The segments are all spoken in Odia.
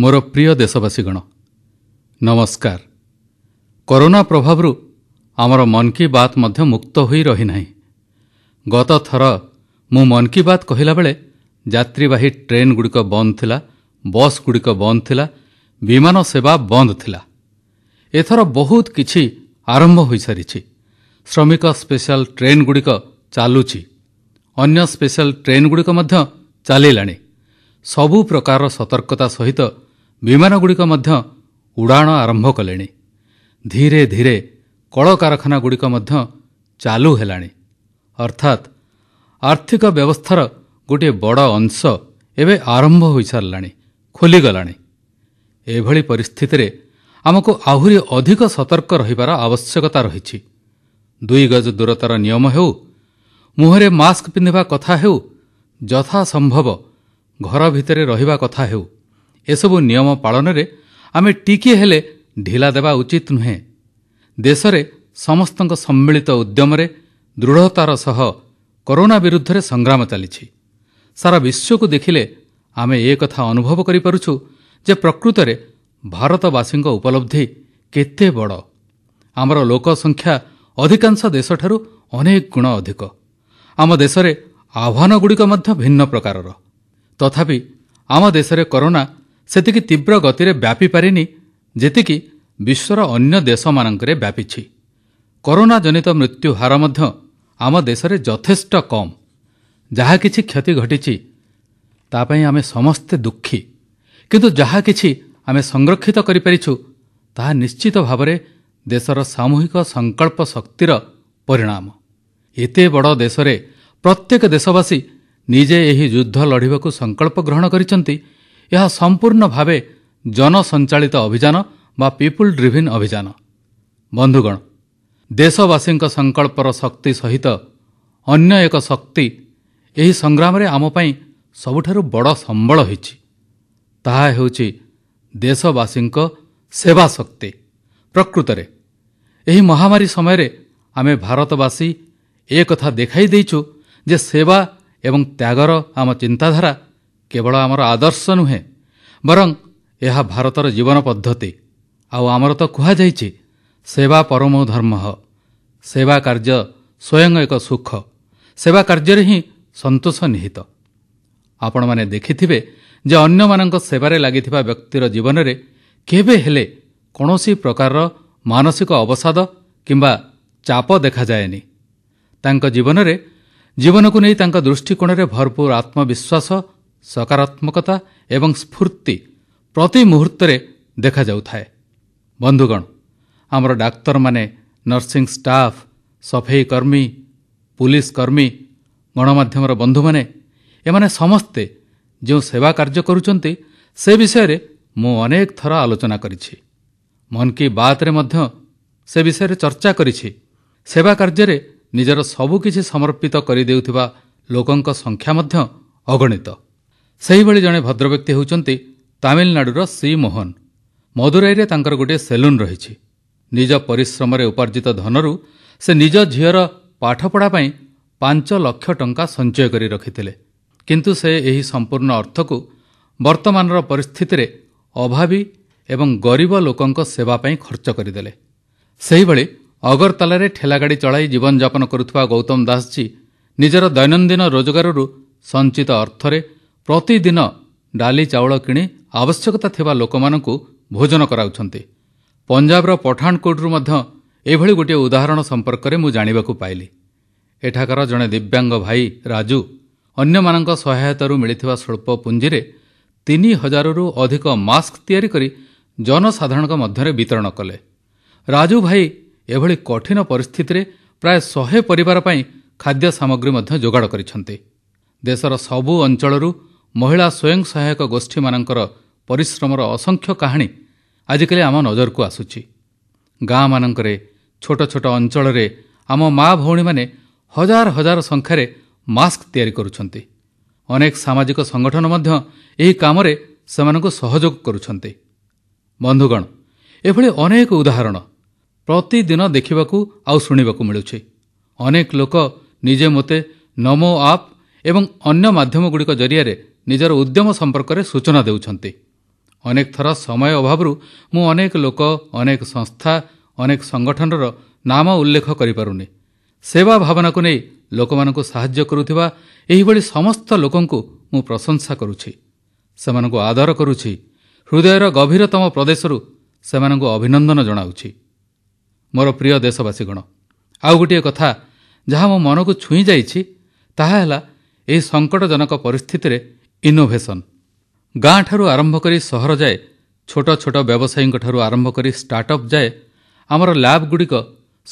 ମୋର ପ୍ରିୟ ଦେଶବାସୀଗଣ ନମସ୍କାର କରୋନା ପ୍ରଭାବରୁ ଆମର ମନ୍ କି ବାତ୍ ମଧ୍ୟ ମୁକ୍ତ ହୋଇ ରହିନାହିଁ ଗତଥର ମୁଁ ମନ୍ କି ବାତ୍ କହିଲାବେଳେ ଯାତ୍ରୀବାହୀ ଟ୍ରେନ୍ଗୁଡ଼ିକ ବନ୍ଦ ଥିଲା ବସ୍ଗୁଡ଼ିକ ବନ୍ଦ ଥିଲା ବିମାନ ସେବା ବନ୍ଦ ଥିଲା ଏଥର ବହୁତ କିଛି ଆରମ୍ଭ ହୋଇସାରିଛି ଶ୍ରମିକ ସ୍ପେଶାଲ୍ ଟ୍ରେନ୍ଗୁଡ଼ିକ ଚାଲୁଛି ଅନ୍ୟ ସ୍ପେଶାଲ ଟ୍ରେନ୍ଗୁଡ଼ିକ ମଧ୍ୟ ଚାଲିଲାଣି ସବୁ ପ୍ରକାରର ସତର୍କତା ସହିତ ବିମାନଗୁଡ଼ିକ ମଧ୍ୟ ଉଡ଼ାଣ ଆରମ୍ଭ କଲେଣି ଧୀରେ ଧୀରେ କଳକାରଖାନାଗୁଡ଼ିକ ମଧ୍ୟ ଚାଲୁ ହେଲାଣି ଅର୍ଥାତ୍ ଆର୍ଥିକ ବ୍ୟବସ୍ଥାର ଗୋଟିଏ ବଡ଼ ଅଂଶ ଏବେ ଆରମ୍ଭ ହୋଇସାରିଲାଣି ଖୋଲିଗଲାଣି ଏଭଳି ପରିସ୍ଥିତିରେ ଆମକୁ ଆହୁରି ଅଧିକ ସତର୍କ ରହିବାର ଆବଶ୍ୟକତା ରହିଛି ଦୁଇ ଗଜ ଦୂରତାର ନିୟମ ହେଉ ମୁହଁରେ ମାସ୍କ ପିନ୍ଧିବା କଥା ହେଉ ଯଥାସମ୍ଭବ ଘର ଭିତରେ ରହିବା କଥା ହେଉ ଏସବୁ ନିୟମ ପାଳନରେ ଆମେ ଟିକିଏ ହେଲେ ଢିଲା ଦେବା ଉଚିତ ନୁହେଁ ଦେଶରେ ସମସ୍ତଙ୍କ ସମ୍ମିଳିତ ଉଦ୍ୟମରେ ଦୃଢ଼ତାର ସହ କରୋନା ବିରୁଦ୍ଧରେ ସଂଗ୍ରାମ ଚାଲିଛି ସାରା ବିଶ୍ୱକୁ ଦେଖିଲେ ଆମେ ଏ କଥା ଅନୁଭବ କରିପାରୁଛୁ ଯେ ପ୍ରକୃତରେ ଭାରତବାସୀଙ୍କ ଉପଲବ୍ଧି କେତେ ବଡ଼ ଆମର ଲୋକସଂଖ୍ୟା ଅଧିକାଂଶ ଦେଶଠାରୁ ଅନେକ ଗୁଣ ଅଧିକ ଆମ ଦେଶରେ ଆହ୍ୱାନଗୁଡ଼ିକ ମଧ୍ୟ ଭିନ୍ନ ପ୍ରକାରର ତଥାପି ଆମ ଦେଶରେ କରୋନା ସେତିକି ତୀବ୍ର ଗତିରେ ବ୍ୟାପିପାରିନି ଯେତିକି ବିଶ୍ୱର ଅନ୍ୟ ଦେଶମାନଙ୍କରେ ବ୍ୟାପିଛି କରୋନା କରୋନାଜନିତ ମୃତ୍ୟୁହାର ମଧ୍ୟ ଆମ ଦେଶରେ ଯଥେଷ୍ଟ କମ୍ ଯାହା କିଛି କ୍ଷତି ଘଟିଛି ତା ପାଇଁ ଆମେ ସମସ୍ତେ ଦୁଃଖୀ କିନ୍ତୁ ଯାହା କିଛି ଆମେ ସଂରକ୍ଷିତ କରିପାରିଛୁ ତାହା ନିଶ୍ଚିତ ଭାବରେ ଦେଶର ସାମୂହିକ ସଂକଳ୍ପ ଶକ୍ତିର ପରିଣାମ ଏତେ ବଡ଼ ଦେଶରେ ପ୍ରତ୍ୟେକ ଦେଶବାସୀ ନିଜେ ଏହି ଯୁଦ୍ଧ ଲଢ଼ିବାକୁ ସଂକଳ୍ପ ଗ୍ରହଣ କରିଛନ୍ତି ଏହା ସମ୍ପୂର୍ଣ୍ଣ ଭାବେ ଜନସଞ୍ଚାଳିତ ଅଭିଯାନ ବା ପିପୁଲ୍ ଡ୍ରିଭିନ୍ ଅଭିଯାନ ବନ୍ଧୁଗଣ ଦେଶବାସୀଙ୍କ ସଂକଳ୍ପର ଶକ୍ତି ସହିତ ଅନ୍ୟ ଏକ ଶକ୍ତି ଏହି ସଂଗ୍ରାମରେ ଆମ ପାଇଁ ସବୁଠାରୁ ବଡ଼ ସମ୍ବଳ ହୋଇଛି ତାହା ହେଉଛି ଦେଶବାସୀଙ୍କ ସେବା ଶକ୍ତି ପ୍ରକୃତରେ ଏହି ମହାମାରୀ ସମୟରେ ଆମେ ଭାରତବାସୀ ଏକଥା ଦେଖାଇ ଦେଇଛୁ ଯେ ସେବା ଏବଂ ତ୍ୟାଗର ଆମ ଚିନ୍ତାଧାରା କେବଳ ଆମର ଆଦର୍ଶ ନୁହେଁ ବରଂ ଏହା ଭାରତର ଜୀବନ ପଦ୍ଧତି ଆଉ ଆମର ତ କୁହାଯାଇଛି ସେବା ପରମ ଧର୍ମ ସେବା କାର୍ଯ୍ୟ ସ୍ୱୟଂ ଏକ ସୁଖ ସେବା କାର୍ଯ୍ୟରେ ହିଁ ସନ୍ତୋଷ ନିହିତ ଆପଣମାନେ ଦେଖିଥିବେ ଯେ ଅନ୍ୟମାନଙ୍କ ସେବାରେ ଲାଗିଥିବା ବ୍ୟକ୍ତିର ଜୀବନରେ କେବେ ହେଲେ କୌଣସି ପ୍ରକାରର ମାନସିକ ଅବସାଦ କିମ୍ବା ଚାପ ଦେଖାଯାଏନି ତାଙ୍କ ଜୀବନରେ ଜୀବନକୁ ନେଇ ତାଙ୍କ ଦୃଷ୍ଟିକୋଣରେ ଭରପୁର ଆତ୍ମବିଶ୍ୱାସ ସକାରାତ୍ମକତା ଏବଂ ସ୍ଫୁର୍ତ୍ତି ପ୍ରତି ମୁହୂର୍ତ୍ତରେ ଦେଖାଯାଉଥାଏ ବନ୍ଧୁଗଣ ଆମର ଡାକ୍ତରମାନେ ନର୍ସିଂ ଷ୍ଟାଫ୍ ସଫେଇ କର୍ମୀ ପୁଲିସ୍ କର୍ମୀ ଗଣମାଧ୍ୟମର ବନ୍ଧୁମାନେ ଏମାନେ ସମସ୍ତେ ଯେଉଁ ସେବା କାର୍ଯ୍ୟ କରୁଛନ୍ତି ସେ ବିଷୟରେ ମୁଁ ଅନେକ ଥର ଆଲୋଚନା କରିଛି ମନ୍ କି ବାତ୍ରେ ମଧ୍ୟ ସେ ବିଷୟରେ ଚର୍ଚ୍ଚା କରିଛି ସେବା କାର୍ଯ୍ୟରେ ନିଜର ସବୁକିଛି ସମର୍ପିତ କରିଦେଉଥିବା ଲୋକଙ୍କ ସଂଖ୍ୟା ମଧ୍ୟ ଅଗଣିତ ସେହିଭଳି ଜଣେ ଭଦ୍ରବ୍ୟକ୍ତି ହେଉଛନ୍ତି ତାମିଲନାଡୁର ଶ୍ରୀ ମୋହନ ମଦୁରାଇରେ ତାଙ୍କର ଗୋଟିଏ ସେଲୁନ୍ ରହିଛି ନିଜ ପରିଶ୍ରମରେ ଉପାର୍ଜିତ ଧନରୁ ସେ ନିଜ ଝିଅର ପାଠପଢ଼ା ପାଇଁ ପାଞ୍ଚ ଲକ୍ଷ ଟଙ୍କା ସଞ୍ଚୟ କରି ରଖିଥିଲେ କିନ୍ତୁ ସେ ଏହି ସମ୍ପୂର୍ଣ୍ଣ ଅର୍ଥକୁ ବର୍ତ୍ତମାନର ପରିସ୍ଥିତିରେ ଅଭାବୀ ଏବଂ ଗରିବ ଲୋକଙ୍କ ସେବା ପାଇଁ ଖର୍ଚ୍ଚ କରିଦେଲେ ସେହିଭଳି ଅଗରତାଲାରେ ଠେଲାଗାଡ଼ି ଚଳାଇ ଜୀବନଯାପନ କରୁଥିବା ଗୌତମ ଦାସଜୀ ନିଜର ଦୈନନ୍ଦିନ ରୋଜଗାରରୁ ସଞ୍ଚିତ ଅର୍ଥରେ ପ୍ରତିଦିନ ଡାଲି ଚାଉଳ କିଣି ଆବଶ୍ୟକତା ଥିବା ଲୋକମାନଙ୍କୁ ଭୋଜନ କରାଉଛନ୍ତି ପଞ୍ଜାବର ପଠାଣକୋଟରୁ ମଧ୍ୟ ଏଭଳି ଗୋଟିଏ ଉଦାହରଣ ସମ୍ପର୍କରେ ମୁଁ ଜାଣିବାକୁ ପାଇଲି ଏଠାକାର ଜଣେ ଦିବ୍ୟାଙ୍ଗ ଭାଇ ରାଜୁ ଅନ୍ୟମାନଙ୍କ ସହାୟତାରୁ ମିଳିଥିବା ସ୍ୱଳ୍ପ ପୁଞ୍ଜିରେ ତିନି ହଜାରରୁ ଅଧିକ ମାସ୍କ ତିଆରି କରି ଜନସାଧାରଣଙ୍କ ମଧ୍ୟରେ ବିତରଣ କଲେ ରାଜୁ ଭାଇ ଏଭଳି କଠିନ ପରିସ୍ଥିତିରେ ପ୍ରାୟ ଶହେ ପରିବାର ପାଇଁ ଖାଦ୍ୟ ସାମଗ୍ରୀ ମଧ୍ୟ ଯୋଗାଡ଼ କରିଛନ୍ତି ଦେଶର ସବୁ ଅଞ୍ଚଳରୁ ମହିଳା ସ୍ୱୟଂ ସହାୟକ ଗୋଷ୍ଠୀମାନଙ୍କର ପରିଶ୍ରମର ଅସଂଖ୍ୟ କାହାଣୀ ଆଜିକାଲି ଆମ ନଜରକୁ ଆସୁଛି ଗାଁମାନଙ୍କରେ ଛୋଟ ଛୋଟ ଅଞ୍ଚଳରେ ଆମ ମା ଭଉଣୀମାନେ ହଜାର ହଜାର ସଂଖ୍ୟାରେ ମାସ୍କ ତିଆରି କରୁଛନ୍ତି ଅନେକ ସାମାଜିକ ସଂଗଠନ ମଧ୍ୟ ଏହି କାମରେ ସେମାନଙ୍କୁ ସହଯୋଗ କରୁଛନ୍ତି ବନ୍ଧୁଗଣ ଏଭଳି ଅନେକ ଉଦାହରଣ ପ୍ରତିଦିନ ଦେଖିବାକୁ ଆଉ ଶୁଣିବାକୁ ମିଳୁଛି ଅନେକ ଲୋକ ନିଜେ ମୋତେ ନମୋ ଆପ୍ ଏବଂ ଅନ୍ୟ ମାଧ୍ୟମଗୁଡ଼ିକ ଜରିଆରେ ନିଜର ଉଦ୍ୟମ ସମ୍ପର୍କରେ ସୂଚନା ଦେଉଛନ୍ତି ଅନେକ ଥର ସମୟ ଅଭାବରୁ ମୁଁ ଅନେକ ଲୋକ ଅନେକ ସଂସ୍ଥା ଅନେକ ସଂଗଠନର ନାମ ଉଲ୍ଲେଖ କରିପାରୁନି ସେବା ଭାବନାକୁ ନେଇ ଲୋକମାନଙ୍କୁ ସାହାଯ୍ୟ କରୁଥିବା ଏହିଭଳି ସମସ୍ତ ଲୋକଙ୍କୁ ମୁଁ ପ୍ରଶଂସା କରୁଛି ସେମାନଙ୍କୁ ଆଦର କରୁଛି ହୃଦୟର ଗଭୀରତମ ପ୍ରଦେଶରୁ ସେମାନଙ୍କୁ ଅଭିନନ୍ଦନ ଜଣାଉଛି ମୋର ପ୍ରିୟ ଦେଶବାସୀଗଣ ଆଉ ଗୋଟିଏ କଥା ଯାହା ମୋ ମନକୁ ଛୁଇଁଯାଇଛି ତାହା ହେଲା ଏହି ସଙ୍କଟଜନକ ପରିସ୍ଥିତିରେ ଇନୋଭେସନ୍ ଗାଁଠାରୁ ଆରମ୍ଭ କରି ସହର ଯାଏ ଛୋଟ ଛୋଟ ବ୍ୟବସାୟୀଙ୍କଠାରୁ ଆରମ୍ଭ କରି ଷ୍ଟାର୍ଟଅପ୍ ଯାଏ ଆମର ଲ୍ୟାବ୍ଗୁଡ଼ିକ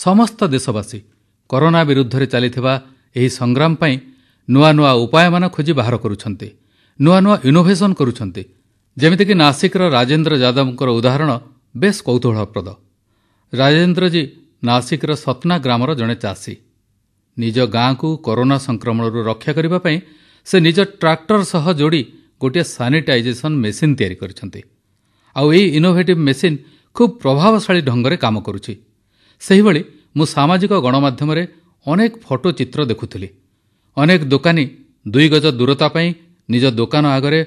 ସମସ୍ତ ଦେଶବାସୀ କରୋନା ବିରୁଦ୍ଧରେ ଚାଲିଥିବା ଏହି ସଂଗ୍ରାମ ପାଇଁ ନୂଆ ନୂଆ ଉପାୟମାନ ଖୋଜି ବାହାର କରୁଛନ୍ତି ନୂଆ ନୂଆ ଇନୋଭେସନ୍ କରୁଛନ୍ତି ଯେମିତିକି ନାସିକ୍ର ରାଜେନ୍ଦ୍ର ଯାଦବଙ୍କର ଉଦାହରଣ ବେଶ୍ କୌତୁହଳପ୍ରଦ ରାଜେନ୍ଦ୍ର ଜୀ ନାସିକର ସତ୍ନା ଗ୍ରାମର ଜଣେ ଚାଷୀ ନିଜ ଗାଁକୁ କରୋନା ସଂକ୍ରମଣରୁ ରକ୍ଷା କରିବା ପାଇଁ ସେ ନିଜ ଟ୍ରାକ୍ଟର ସହ ଯୋଡ଼ି ଗୋଟିଏ ସାନିଟାଇଜେସନ୍ ମେସିନ୍ ତିଆରି କରିଛନ୍ତି ଆଉ ଏହି ଇନୋଭେଟିଭ୍ ମେସିନ୍ ଖୁବ୍ ପ୍ରଭାବଶାଳୀ ଢଙ୍ଗରେ କାମ କରୁଛି ସେହିଭଳି ମୁଁ ସାମାଜିକ ଗଣମାଧ୍ୟମରେ ଅନେକ ଫଟୋ ଚିତ୍ର ଦେଖୁଥିଲି ଅନେକ ଦୋକାନୀ ଦୁଇ ଗଜ ଦୂରତା ପାଇଁ ନିଜ ଦୋକାନ ଆଗରେ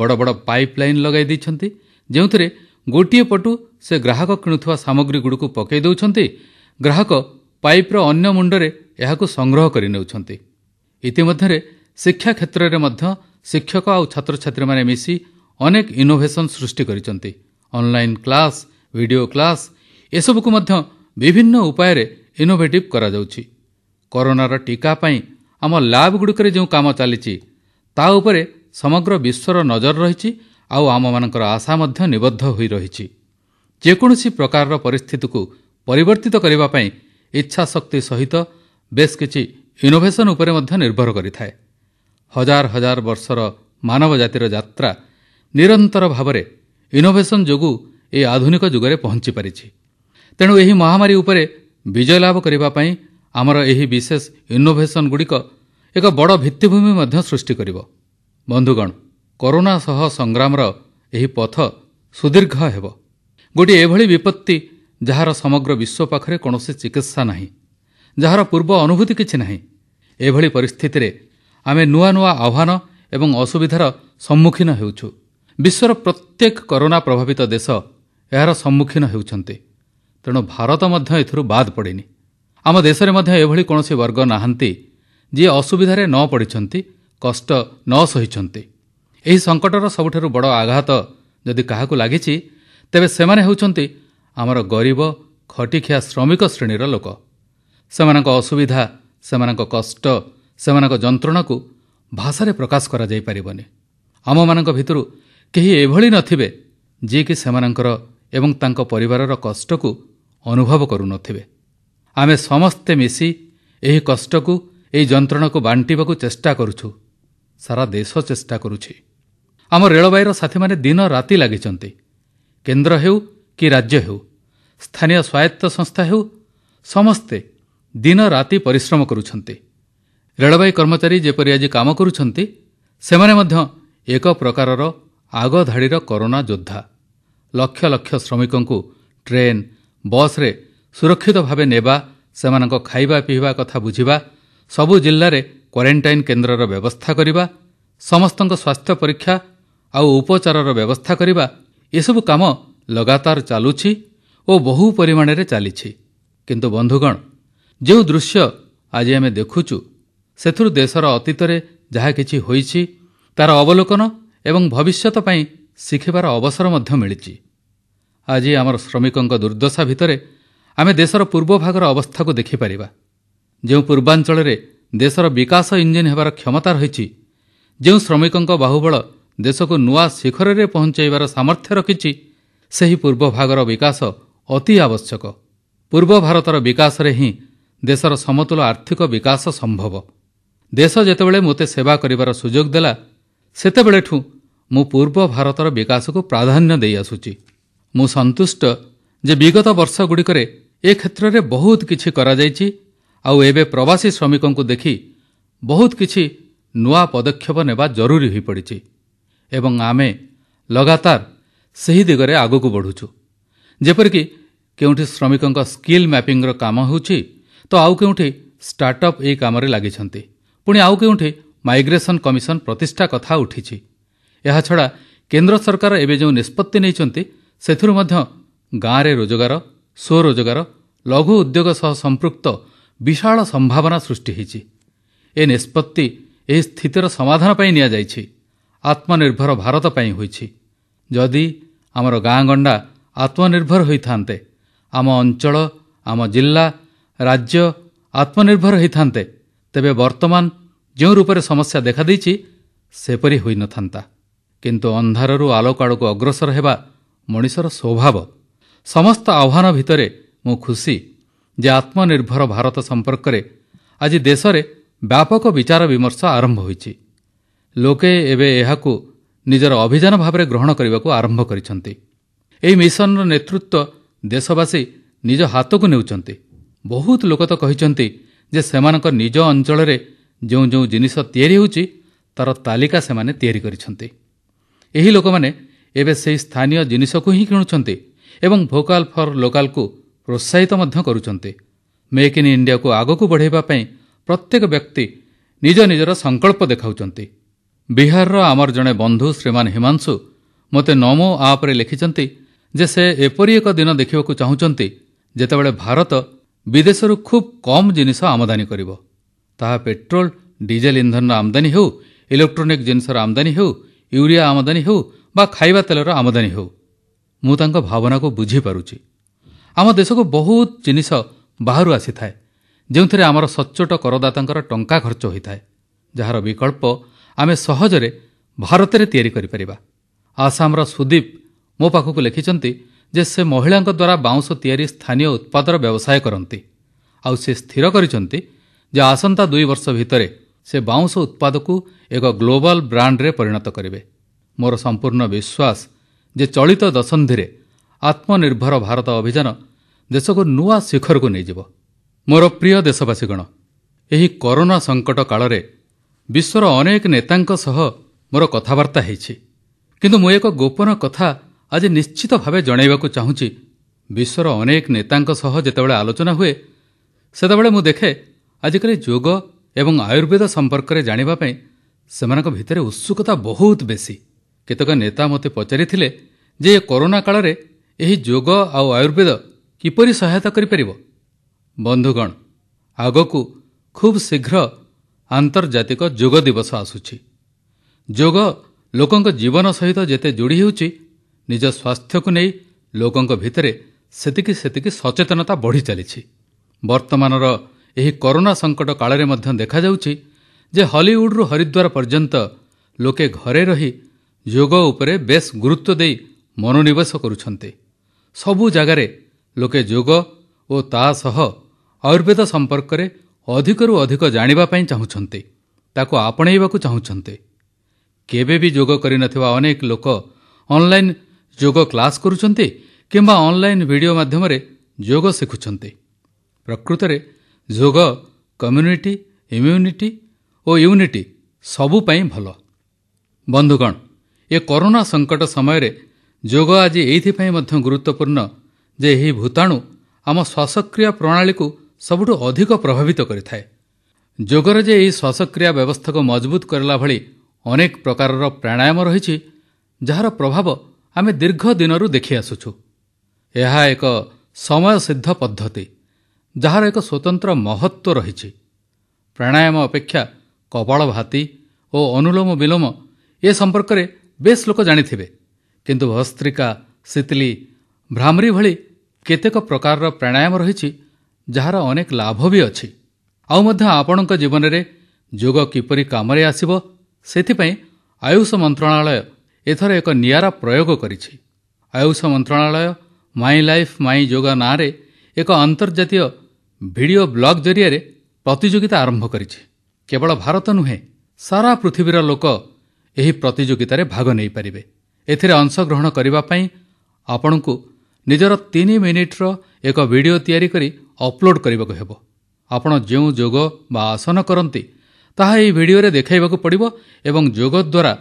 ବଡ଼ ବଡ଼ ପାଇପ୍ ଲାଇନ୍ ଲଗାଇ ଦେଇଛନ୍ତି ଯେଉଁଥିରେ ଗୋଟିଏ ପଟୁ ସେ ଗ୍ରାହକ କିଣୁଥିବା ସାମଗ୍ରୀଗୁଡ଼ିକୁ ପକାଇ ଦେଉଛନ୍ତି ଗ୍ରାହକ ପାଇପ୍ର ଅନ୍ୟ ମୁଣ୍ଡରେ ଏହାକୁ ସଂଗ୍ରହ କରିନେଉଛନ୍ତି ଇତିମଧ୍ୟରେ ଶିକ୍ଷା କ୍ଷେତ୍ରରେ ମଧ୍ୟ ଶିକ୍ଷକ ଆଉ ଛାତ୍ରଛାତ୍ରୀମାନେ ମିଶି ଅନେକ ଇନୋଭେସନ୍ ସୃଷ୍ଟି କରିଛନ୍ତି ଅନ୍ଲାଇନ୍ କ୍ଲାସ୍ ଭିଡ଼ିଓ କ୍ଲାସ୍ ଏସବୁକୁ ମଧ୍ୟ ବିଭିନ୍ନ ଉପାୟରେ ଇନୋଭେଟିଭ୍ କରାଯାଉଛି କରୋନାର ଟିକା ପାଇଁ ଆମ ଲ୍ୟାବ୍ଗୁଡ଼ିକରେ ଯେଉଁ କାମ ଚାଲିଛି ତା ଉପରେ ସମଗ୍ର ବିଶ୍ୱର ନଜର ରହିଛି ଆଉ ଆମମାନଙ୍କର ଆଶା ମଧ୍ୟ ନିବଦ୍ଧ ହୋଇ ରହିଛି ଯେକୌଣସି ପ୍ରକାରର ପରିସ୍ଥିତିକୁ ପରିବର୍ତ୍ତିତ କରିବା ପାଇଁ ଇଚ୍ଛାଶକ୍ତି ସହିତ ବେଶ୍ କିଛି ଇନୋଭେସନ୍ ଉପରେ ମଧ୍ୟ ନିର୍ଭର କରିଥାଏ ହଜାର ହଜାର ବର୍ଷର ମାନବ ଜାତିର ଯାତ୍ରା ନିରନ୍ତର ଭାବରେ ଇନୋଭେସନ୍ ଯୋଗୁଁ ଏହି ଆଧୁନିକ ଯୁଗରେ ପହଞ୍ଚିପାରିଛି ତେଣୁ ଏହି ମହାମାରୀ ଉପରେ ବିଜୟ ଲାଭ କରିବା ପାଇଁ ଆମର ଏହି ବିଶେଷ ଇନୋଭେସନ୍ଗୁଡ଼ିକ ଏକ ବଡ଼ ଭିତ୍ତିଭୂମି ମଧ୍ୟ ସୃଷ୍ଟି କରିବ ବନ୍ଧୁଗଣ କରୋନା ସହ ସଂଗ୍ରାମର ଏହି ପଥ ସୁଦୀର୍ଘ ହେବ ଗୋଟିଏ ଏଭଳି ବିପତ୍ତି ଯାହାର ସମଗ୍ର ବିଶ୍ୱ ପାଖରେ କୌଣସି ଚିକିତ୍ସା ନାହିଁ ଯାହାର ପୂର୍ବ ଅନୁଭୂତି କିଛି ନାହିଁ ଏଭଳି ପରିସ୍ଥିତିରେ ଆମେ ନୂଆ ନୂଆ ଆହ୍ୱାନ ଏବଂ ଅସୁବିଧାର ସମ୍ମୁଖୀନ ହେଉଛୁ ବିଶ୍ୱର ପ୍ରତ୍ୟେକ କରୋନା ପ୍ରଭାବିତ ଦେଶ ଏହାର ସମ୍ମୁଖୀନ ହେଉଛନ୍ତି ତେଣୁ ଭାରତ ମଧ୍ୟ ଏଥିରୁ ବାଦ୍ ପଡ଼ିନି ଆମ ଦେଶରେ ମଧ୍ୟ ଏଭଳି କୌଣସି ବର୍ଗ ନାହାନ୍ତି ଯିଏ ଅସୁବିଧାରେ ନ ପଡ଼ିଛନ୍ତି କଷ୍ଟ ନ ସହିଛନ୍ତି ଏହି ସଙ୍କଟର ସବୁଠାରୁ ବଡ଼ ଆଘାତ ଯଦି କାହାକୁ ଲାଗିଛି ତେବେ ସେମାନେ ହେଉଛନ୍ତି ଆମର ଗରିବ ଖଟିଖିଆ ଶ୍ରମିକ ଶ୍ରେଣୀର ଲୋକ ସେମାନଙ୍କ ଅସୁବିଧା ସେମାନଙ୍କ କଷ୍ଟ ସେମାନଙ୍କ ଯନ୍ତ୍ରଣାକୁ ଭାଷାରେ ପ୍ରକାଶ କରାଯାଇପାରିବନି ଆମମାନଙ୍କ ଭିତରୁ କେହି ଏଭଳି ନଥିବେ ଯିଏକି ସେମାନଙ୍କର ଏବଂ ତାଙ୍କ ପରିବାରର କଷ୍ଟକୁ ଅନୁଭବ କରୁନଥିବେ ଆମେ ସମସ୍ତେ ମିଶି ଏହି କଷ୍ଟକୁ ଏହି ଯନ୍ତ୍ରଣାକୁ ବାଣ୍ଟିବାକୁ ଚେଷ୍ଟା କରୁଛୁ ସାରା ଦେଶ ଚେଷ୍ଟା କରୁଛି ଆମ ରେଳବାଇର ସାଥୀମାନେ ଦିନ ରାତି ଲାଗିଛନ୍ତି କେନ୍ଦ୍ର ହେଉ କି ରାଜ୍ୟ ହେଉ ସ୍ଥାନୀୟ ସ୍ୱାୟତ୍ତ ସଂସ୍ଥା ହେଉ ସମସ୍ତେ ଦିନରାତି ପରିଶ୍ରମ କରୁଛନ୍ତି ରେଳବାଇ କର୍ମଚାରୀ ଯେପରି ଆଜି କାମ କରୁଛନ୍ତି ସେମାନେ ମଧ୍ୟ ଏକ ପ୍ରକାରର ଆଗଧାଡ଼ିର କରୋନା ଯୋଦ୍ଧା ଲକ୍ଷ ଲକ୍ଷ ଶ୍ରମିକଙ୍କୁ ଟ୍ରେନ୍ ବସ୍ରେ ସୁରକ୍ଷିତ ଭାବେ ନେବା ସେମାନଙ୍କ ଖାଇବା ପିଇବା କଥା ବୁଝିବା ସବୁ ଜିଲ୍ଲାରେ କ୍ୱାରେଣ୍ଟାଇନ୍ କେନ୍ଦ୍ରର ବ୍ୟବସ୍ଥା କରିବା ସମସ୍ତଙ୍କ ସ୍ୱାସ୍ଥ୍ୟ ପରୀକ୍ଷା ଆଉ ଉପଚାରର ବ୍ୟବସ୍ଥା କରିବା ଏସବୁ କାମ ଲଗାତାର ଚାଲୁଛି ଓ ବହୁ ପରିମାଣରେ ଚାଲିଛି କିନ୍ତୁ ବନ୍ଧୁଗଣ ଯେଉଁ ଦୃଶ୍ୟ ଆଜି ଆମେ ଦେଖୁଛୁ ସେଥିରୁ ଦେଶର ଅତୀତରେ ଯାହା କିଛି ହୋଇଛି ତାର ଅବଲୋକନ ଏବଂ ଭବିଷ୍ୟତ ପାଇଁ ଶିଖିବାର ଅବସର ମଧ୍ୟ ମିଳିଛି ଆଜି ଆମର ଶ୍ରମିକଙ୍କ ଦୁର୍ଦ୍ଦଶା ଭିତରେ ଆମେ ଦେଶର ପୂର୍ବଭାଗର ଅବସ୍ଥାକୁ ଦେଖିପାରିବା ଯେଉଁ ପୂର୍ବାଞ୍ଚଳରେ ଦେଶର ବିକାଶ ଇଞ୍ଜିନ୍ ହେବାର କ୍ଷମତା ରହିଛି ଯେଉଁ ଶ୍ରମିକଙ୍କ ବାହୁବଳ ଦେଶକୁ ନୂଆ ଶିଖରରେ ପହଞ୍ଚାଇବାର ସାମର୍ଥ୍ୟ ରଖିଛି ସେହି ପୂର୍ବ ଭାଗର ବିକାଶ ଅତି ଆବଶ୍ୟକ ପୂର୍ବ ଭାରତର ବିକାଶରେ ହିଁ ଦେଶର ସମତୁଲ ଆର୍ଥିକ ବିକାଶ ସମ୍ଭବ ଦେଶ ଯେତେବେଳେ ମୋତେ ସେବା କରିବାର ସୁଯୋଗ ଦେଲା ସେତେବେଳେଠୁ ମୁଁ ପୂର୍ବ ଭାରତର ବିକାଶକୁ ପ୍ରାଧାନ୍ୟ ଦେଇଆସୁଛି ମୁଁ ସନ୍ତୁଷ୍ଟ ଯେ ବିଗତ ବର୍ଷଗୁଡ଼ିକରେ ଏ କ୍ଷେତ୍ରରେ ବହୁତ କିଛି କରାଯାଇଛି ଆଉ ଏବେ ପ୍ରବାସୀ ଶ୍ରମିକଙ୍କୁ ଦେଖି ବହୁତ କିଛି ନୂଆ ପଦକ୍ଷେପ ନେବା ଜରୁରୀ ହୋଇପଡ଼ିଛି ଏବଂ ଆମେ ଲଗାତାର ସେହି ଦିଗରେ ଆଗକୁ ବଢ଼ୁଛୁ ଯେପରିକି କେଉଁଠି ଶ୍ରମିକଙ୍କ ସ୍କିଲ୍ ମ୍ୟାପିଂର କାମ ହେଉଛି ତ ଆଉ କେଉଁଠି ଷ୍ଟାର୍ଟଅପ୍ ଏହି କାମରେ ଲାଗିଛନ୍ତି ପୁଣି ଆଉ କେଉଁଠି ମାଇଗ୍ରେସନ୍ କମିଶନ ପ୍ରତିଷ୍ଠା କଥା ଉଠିଛି ଏହାଛଡ଼ା କେନ୍ଦ୍ର ସରକାର ଏବେ ଯେଉଁ ନିଷ୍ପତ୍ତି ନେଇଛନ୍ତି ସେଥିରୁ ମଧ୍ୟ ଗାଁରେ ରୋଜଗାର ସ୍ୱରୋଜଗାର ଲଘୁ ଉଦ୍ୟୋଗ ସହ ସମ୍ପୃକ୍ତ ବିଶାଳ ସମ୍ଭାବନା ସୃଷ୍ଟି ହୋଇଛି ଏ ନିଷ୍ପତ୍ତି ଏହି ସ୍ଥିତିର ସମାଧାନ ପାଇଁ ନିଆଯାଇଛି ଆତ୍ମନିର୍ଭର ଭାରତ ପାଇଁ ହୋଇଛି ଯଦି ଆମର ଗାଁ ଗଣ୍ଡା ଆତ୍ମନିର୍ଭର ହୋଇଥାନ୍ତେ ଆମ ଅଞ୍ଚଳ ଆମ ଜିଲ୍ଲା ରାଜ୍ୟ ଆତ୍ମନିର୍ଭର ହୋଇଥାନ୍ତେ ତେବେ ବର୍ତ୍ତମାନ ଯେଉଁ ରୂପରେ ସମସ୍ୟା ଦେଖାଦେଇଛି ସେପରି ହୋଇନଥାନ୍ତା କିନ୍ତୁ ଅନ୍ଧାରରୁ ଆଲୋକ ଆଡ଼କୁ ଅଗ୍ରସର ହେବା ମଣିଷର ସ୍ୱଭାବ ସମସ୍ତ ଆହ୍ୱାନ ଭିତରେ ମୁଁ ଖୁସି ଯେ ଆତ୍ମନିର୍ଭର ଭାରତ ସମ୍ପର୍କରେ ଆଜି ଦେଶରେ ବ୍ୟାପକ ବିଚାର ବିମର୍ଶ ଆରମ୍ଭ ହୋଇଛି ଲୋକେ ଏବେ ଏହାକୁ ନିଜର ଅଭିଯାନ ଭାବରେ ଗ୍ରହଣ କରିବାକୁ ଆରମ୍ଭ କରିଛନ୍ତି ଏହି ମିଶନର ନେତୃତ୍ୱ ଦେଶବାସୀ ନିଜ ହାତକୁ ନେଉଛନ୍ତି ବହୁତ ଲୋକ ତ କହିଛନ୍ତି ଯେ ସେମାନଙ୍କ ନିଜ ଅଞ୍ଚଳରେ ଯେଉଁ ଯେଉଁ ଜିନିଷ ତିଆରି ହେଉଛି ତାର ତାଲିକା ସେମାନେ ତିଆରି କରିଛନ୍ତି ଏହି ଲୋକମାନେ ଏବେ ସେହି ସ୍ଥାନୀୟ ଜିନିଷକୁ ହିଁ କିଣୁଛନ୍ତି ଏବଂ ଭୋକାଲ୍ ଫର୍ ଲୋକାଲ୍କୁ ପ୍ରୋତ୍ସାହିତ ମଧ୍ୟ କରୁଛନ୍ତି ମେକ୍ ଇନ୍ ଇଣ୍ଡିଆକୁ ଆଗକୁ ବଢ଼ାଇବା ପାଇଁ ପ୍ରତ୍ୟେକ ବ୍ୟକ୍ତି ନିଜ ନିଜର ସଂକଳ୍ପ ଦେଖାଉଛନ୍ତି ବିହାରର ଆମର ଜଣେ ବନ୍ଧୁ ଶ୍ରୀମାନ ହିମାଂଶୁ ମୋତେ ନମୋ ଆପ୍ରେ ଲେଖିଛନ୍ତି ଯେ ସେ ଏପରି ଏକ ଦିନ ଦେଖିବାକୁ ଚାହୁଁଛନ୍ତି ଯେତେବେଳେ ଭାରତ ବିଦେଶରୁ ଖୁବ୍ କମ୍ ଜିନିଷ ଆମଦାନୀ କରିବ ତାହା ପେଟ୍ରୋଲ ଡିଜେଲ ଇନ୍ଧନର ଆମଦାନୀ ହେଉ ଇଲେକ୍ଟ୍ରୋନିକ୍ ଜିନିଷର ଆମଦାନୀ ହେଉ ୟୁରିଆ ଆମଦାନୀ ହେଉ ବା ଖାଇବା ତେଲର ଆମଦାନୀ ହେଉ ମୁଁ ତାଙ୍କ ଭାବନାକୁ ବୁଝିପାରୁଛି ଆମ ଦେଶକୁ ବହୁତ ଜିନିଷ ବାହାରୁ ଆସିଥାଏ ଯେଉଁଥିରେ ଆମର ସଚ୍ଚୋଟ କରଦାତାଙ୍କର ଟଙ୍କା ଖର୍ଚ୍ଚ ହୋଇଥାଏ ଯାହାର ବିକଳ୍ପ ଆମେ ସହଜରେ ଭାରତରେ ତିଆରି କରିପାରିବା ଆସାମର ସୁଦୀପ ମୋ ପାଖକୁ ଲେଖିଛନ୍ତି ଯେ ସେ ମହିଳାଙ୍କ ଦ୍ୱାରା ବାଉଁଶ ତିଆରି ସ୍ଥାନୀୟ ଉତ୍ପାଦର ବ୍ୟବସାୟ କରନ୍ତି ଆଉ ସେ ସ୍ଥିର କରିଛନ୍ତି ଯେ ଆସନ୍ତା ଦୁଇ ବର୍ଷ ଭିତରେ ସେ ବାଉଁଶ ଉତ୍ପାଦକୁ ଏକ ଗ୍ଲୋବାଲ୍ ବ୍ରାଣ୍ଡରେ ପରିଣତ କରିବେ ମୋର ସମ୍ପୂର୍ଣ୍ଣ ବିଶ୍ୱାସ ଯେ ଚଳିତ ଦଶନ୍ଧିରେ ଆତ୍ମନିର୍ଭର ଭାରତ ଅଭିଯାନ ଦେଶକୁ ନୂଆ ଶିଖରକୁ ନେଇଯିବ ମୋର ପ୍ରିୟ ଦେଶବାସୀଗଣ ଏହି କରୋନା ସଙ୍କଟ କାଳରେ ବିଶ୍ୱର ଅନେକ ନେତାଙ୍କ ସହ ମୋର କଥାବାର୍ତ୍ତା ହୋଇଛି କିନ୍ତୁ ମୁଁ ଏକ ଗୋପନ କଥା ଆଜି ନିଶ୍ଚିତ ଭାବେ ଜଣାଇବାକୁ ଚାହୁଁଛି ବିଶ୍ୱର ଅନେକ ନେତାଙ୍କ ସହ ଯେତେବେଳେ ଆଲୋଚନା ହୁଏ ସେତେବେଳେ ମୁଁ ଦେଖେ ଆଜିକାଲି ଯୋଗ ଏବଂ ଆୟୁର୍ବେଦ ସମ୍ପର୍କରେ ଜାଣିବା ପାଇଁ ସେମାନଙ୍କ ଭିତରେ ଉତ୍ସୁକତା ବହୁତ ବେଶୀ କେତେକ ନେତା ମୋତେ ପଚାରିଥିଲେ ଯେ ଏ କରୋନା କାଳରେ ଏହି ଯୋଗ ଆଉ ଆୟୁର୍ବେଦ କିପରି ସହାୟତା କରିପାରିବ ବନ୍ଧୁଗଣ ଆଗକୁ ଖୁବ୍ ଶୀଘ୍ର ଆନ୍ତର୍ଜାତିକ ଯୋଗ ଦିବସ ଆସୁଛି ଯୋଗ ଲୋକଙ୍କ ଜୀବନ ସହିତ ଯେତେ ଯୋଡ଼ି ହେଉଛି ନିଜ ସ୍ୱାସ୍ଥ୍ୟକୁ ନେଇ ଲୋକଙ୍କ ଭିତରେ ସେତିକି ସେତିକି ସଚେତନତା ବଢ଼ିଚାଲିଛି ବର୍ତ୍ତମାନର ଏହି କରୋନା ସଙ୍କଟ କାଳରେ ମଧ୍ୟ ଦେଖାଯାଉଛି ଯେ ହଲିଉଡ଼ରୁ ହରିଦ୍ୱାର ପର୍ଯ୍ୟନ୍ତ ଲୋକେ ଘରେ ରହି ଯୋଗ ଉପରେ ବେଶ୍ ଗୁରୁତ୍ୱ ଦେଇ ମନୋନିବେଶ କରୁଛନ୍ତି ସବୁ ଜାଗାରେ ଲୋକେ ଯୋଗ ଓ ତା ସହ ଆୟୁର୍ବେଦ ସମ୍ପର୍କରେ ଅଧିକରୁ ଅଧିକ ଜାଣିବା ପାଇଁ ଚାହୁଁଛନ୍ତି ତାକୁ ଆପଣେଇବାକୁ ଚାହୁଁଛନ୍ତି କେବେ ବି ଯୋଗ କରିନଥିବା ଅନେକ ଲୋକ ଅନ୍ଲାଇନ୍ ଯୋଗ କ୍ଲାସ୍ କରୁଛନ୍ତି କିମ୍ବା ଅନ୍ଲାଇନ୍ ଭିଡ଼ିଓ ମାଧ୍ୟମରେ ଯୋଗ ଶିଖୁଛନ୍ତି ପ୍ରକୃତରେ ଯୋଗ କମ୍ୟୁନିଟି ଇମ୍ୟୁନିଟି ଓ ୟୁନିଟି ସବୁ ପାଇଁ ଭଲ ବନ୍ଧୁଗଣ ଏ କରୋନା ସଙ୍କଟ ସମୟରେ ଯୋଗ ଆଜି ଏଇଥିପାଇଁ ମଧ୍ୟ ଗୁରୁତ୍ୱପୂର୍ଣ୍ଣ ଯେ ଏହି ଭୂତାଣୁ ଆମ ଶ୍ୱାସକ୍ରିୟା ପ୍ରଣାଳୀକୁ ସବୁଠୁ ଅଧିକ ପ୍ରଭାବିତ କରିଥାଏ ଯୋଗର ଯେ ଏହି ଶ୍ୱାସକ୍ରିୟା ବ୍ୟବସ୍ଥାକୁ ମଜବୁତ କରିଲା ଭଳି ଅନେକ ପ୍ରକାରର ପ୍ରାଣାୟାମ ରହିଛି ଯାହାର ପ୍ରଭାବ ଆମେ ଦୀର୍ଘ ଦିନରୁ ଦେଖିଆସୁଛୁ ଏହା ଏକ ସମୟସିଦ୍ଧ ପଦ୍ଧତି ଯାହାର ଏକ ସ୍ୱତନ୍ତ୍ର ମହତ୍ତ୍ୱ ରହିଛି ପ୍ରାଣାୟାମ ଅପେକ୍ଷା କପାଳ ଭାତି ଓ ଅନୁଲୋମ ବିଲୋମ ଏ ସମ୍ପର୍କରେ ବେଶ୍ ଲୋକ ଜାଣିଥିବେ କିନ୍ତୁ ଭସ୍ତ୍ରିକା ଶୀତଲି ଭ୍ରାମରୀ ଭଳି କେତେକ ପ୍ରକାରର ପ୍ରାଣାୟାମ ରହିଛି ଯାହାର ଅନେକ ଲାଭ ବି ଅଛି ଆଉ ମଧ୍ୟ ଆପଣଙ୍କ ଜୀବନରେ ଯୋଗ କିପରି କାମରେ ଆସିବ ସେଥିପାଇଁ ଆୟୁଷ ମନ୍ତ୍ରଣାଳୟ ଏଥର ଏକ ନିଆରା ପ୍ରୟୋଗ କରିଛି ଆୟୁଷ ମନ୍ତ୍ରଣାଳୟ ମାଇଁ ଲାଇଫ୍ ମାଇଁ ଯୋଗ ନାଁରେ ଏକ ଅନ୍ତର୍ଜାତୀୟ ଭିଡ଼ିଓ ବ୍ଲଗ୍ ଜରିଆରେ ପ୍ରତିଯୋଗିତା ଆରମ୍ଭ କରିଛି କେବଳ ଭାରତ ନୁହେଁ ସାରା ପୃଥିବୀର ଲୋକ ଏହି ପ୍ରତିଯୋଗିତାରେ ଭାଗ ନେଇପାରିବେ ଏଥିରେ ଅଂଶଗ୍ରହଣ କରିବା ପାଇଁ ଆପଣଙ୍କୁ ନିଜର ତିନି ମିନିଟ୍ର ଏକ ଭିଡ଼ିଓ ତିଆରି କରି ଅପଲୋଡ଼ କରିବାକୁ ହେବ ଆପଣ ଯେଉଁ ଯୋଗ ବା ଆସନ କରନ୍ତି ତାହା ଏହି ଭିଡ଼ିଓରେ ଦେଖାଇବାକୁ ପଡ଼ିବ ଏବଂ ଯୋଗ ଦ୍ୱାରା